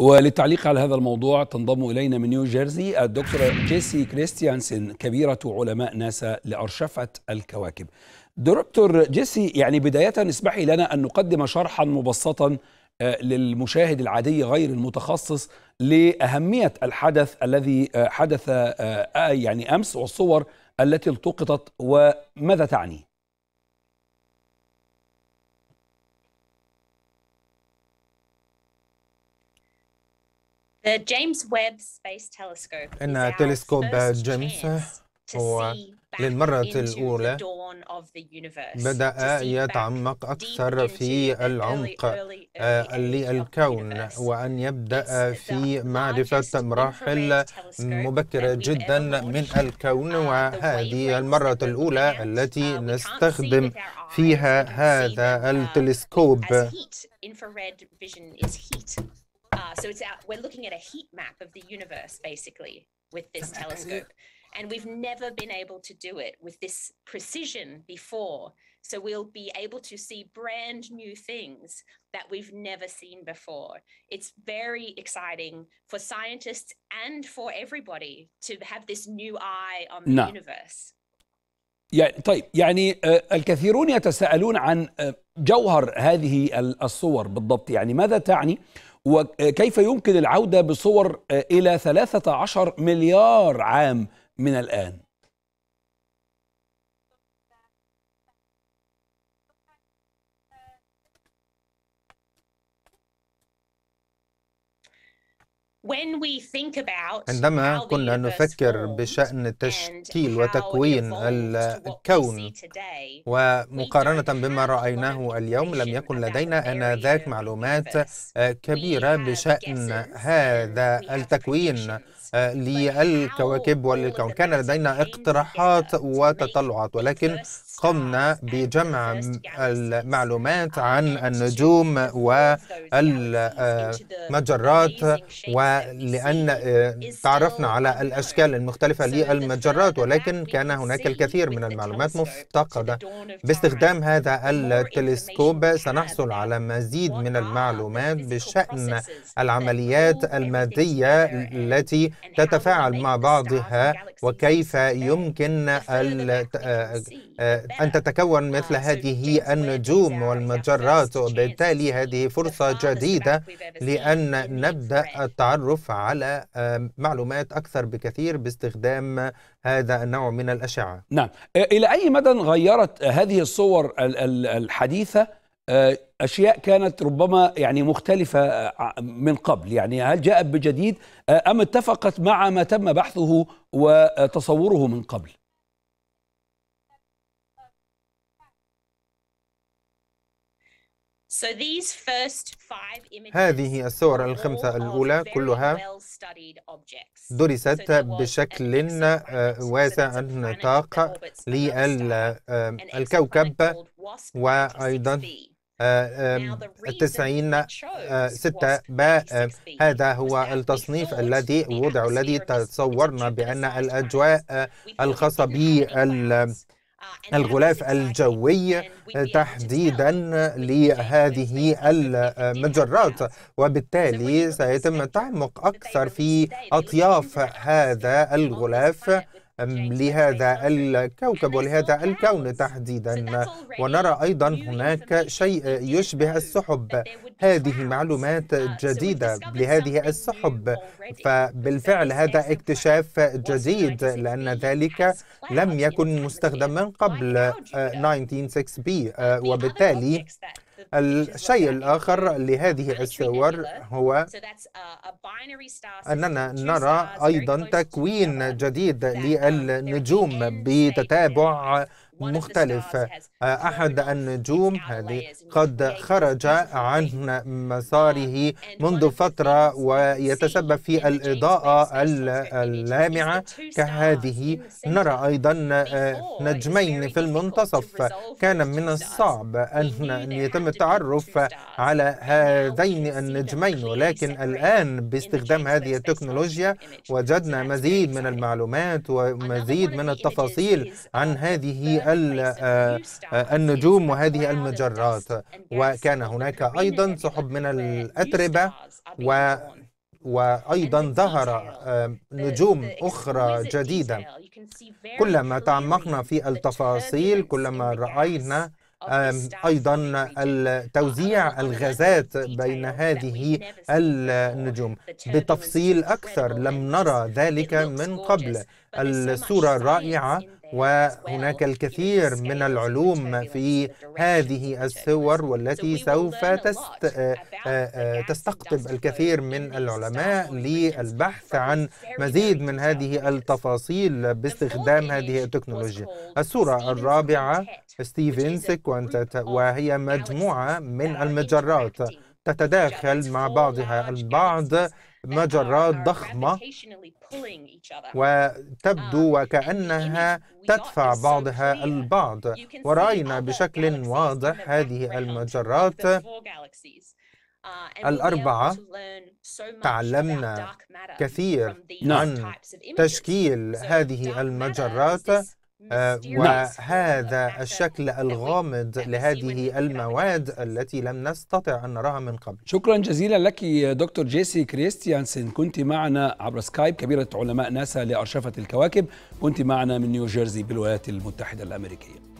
وللتعليق على هذا الموضوع تنضم إلينا من جيرسي الدكتورة جيسي كريستيانسن كبيرة علماء ناسا لأرشفة الكواكب دكتور جيسي يعني بداية اسمحي لنا أن نقدم شرحا مبسطا آه، للمشاهد العادي غير المتخصص لأهمية الحدث الذي آه، حدث آه، يعني أمس والصور التي التقطت وماذا تعني؟ The James Webb Space Telescope إن تلسكوب جيمس هو للمرة الأولى بدأ يتعمق أكثر في العمق uh, للكون وأن يبدأ في معرفة مراحل مبكرة جدا من الكون uh, وهذه المرة الأولى التي uh, نستخدم فيها هذا التلسكوب Uh, so it's out, we're looking at a heat map of the universe basically with this telescope. And we've never been able to do it with this precision before. So we'll be able to see brand new things that we've never seen before. It's very exciting for scientists and for everybody to have this new eye on the نعم. universe. يعني طيب يعني الكثيرون يتساءلون عن جوهر هذه الصور بالضبط يعني ماذا تعني وكيف يمكن العودة بصور إلى 13 مليار عام من الآن عندما كنا نفكر بشأن تشكيل وتكوين الكون ومقارنة بما رأيناه اليوم لم يكن لدينا آنذاك معلومات آه، كبيرة بشأن هذا التكوين آه، للكواكب وللكون كان لدينا اقتراحات وتطلعات ولكن قمنا بجمع المعلومات عن النجوم والمجرات ولأن آه، تعرفنا على الأشكال المختلفة للمجرات ولكن كان هناك الكثير من المعلومات مفتقدة باستخدام هذا التلسكوب سنحصل على مزيد من المعلومات بشأن العمليات المادية التي تتفاعل مع بعضها وكيف يمكن أن تتكون مثل آه، هذه النجوم والمجرات وبالتالي هذه فرصة جديدة لأن نبدأ التعرف على معلومات أكثر بكثير باستخدام هذا النوع من الأشعة نعم آه، إلى أي مدى غيرت هذه الصور الحديثة آه، أشياء كانت ربما يعني مختلفة من قبل يعني هل جاءت بجديد أم اتفقت مع ما تم بحثه وتصوره من قبل؟ هذه الصور الخمسة الأولى كلها درست بشكل واسع النطاق للكوكب وأيضا آه، آه، التسعين آه، ستة باء هذا هو التصنيف الذي وضع الذي تصورنا بأن الأجواء الخاصة بال الغلاف الجوي تحديدا لهذه المجرات وبالتالي سيتم التعمق أكثر في أطياف هذا الغلاف لهذا الكوكب ولهذا الكون تحديدا ونرى أيضا هناك شيء يشبه السحب هذه معلومات uh, جديدة لهذه السحب فبالفعل هذا اكتشاف جديد لأن ذلك لم يكن مستخدم من قبل 196 بي uh, uh, وبالتالي الشيء الآخر لهذه الصور هو أننا نرى أيضا تكوين جديد للنجوم بتتابع مختلف آه، أحد النجوم هذه قد خرج عن um, مساره منذ فترة ويتسبب في الإضاءة اللامعة كهذه نرى أيضا آه، نجمين في المنتصف كان من الصعب أن يتم التعرف على هذين النجمين ولكن الآن باستخدام هذه التكنولوجيا وجدنا مزيد من المعلومات ومزيد من التفاصيل عن هذه آه، النجوم وهذه المجرات وكان هناك أيضا سحب من الأتربة و وأيضا ظهر آه، نجوم أخرى جديدة كلما تعمقنا في التفاصيل كلما رأينا أيضا توزيع الغازات بين هذه النجوم بتفصيل أكثر لم نرى ذلك من قبل الصورة الرائعة وهناك الكثير من العلوم في هذه الصور والتي سوف تست آه، آه، تستقطب الكثير من العلماء للبحث عن مزيد من هذه التفاصيل باستخدام هذه التكنولوجيا الصورة الرابعة ستيفن سيكوانت وهي مجموعة من المجرات تتداخل مع بعضها البعض مجرات ضخمة وتبدو um, وكأنها تدفع بعضها البعض ورأينا بشكل واضح هذه المجرات uh, الأربعة تعلمنا كثير عن تشكيل هذه المجرات نعم. وهذا نعم. الشكل الغامض لهذه المواد التي لم نستطع أن نراها من قبل شكرا جزيلا لك دكتور جيسي كريستيانسن كنت معنا عبر سكايب كبيرة علماء ناسا لأرشفة الكواكب كنت معنا من نيوجيرسي بالولايات المتحدة الأمريكية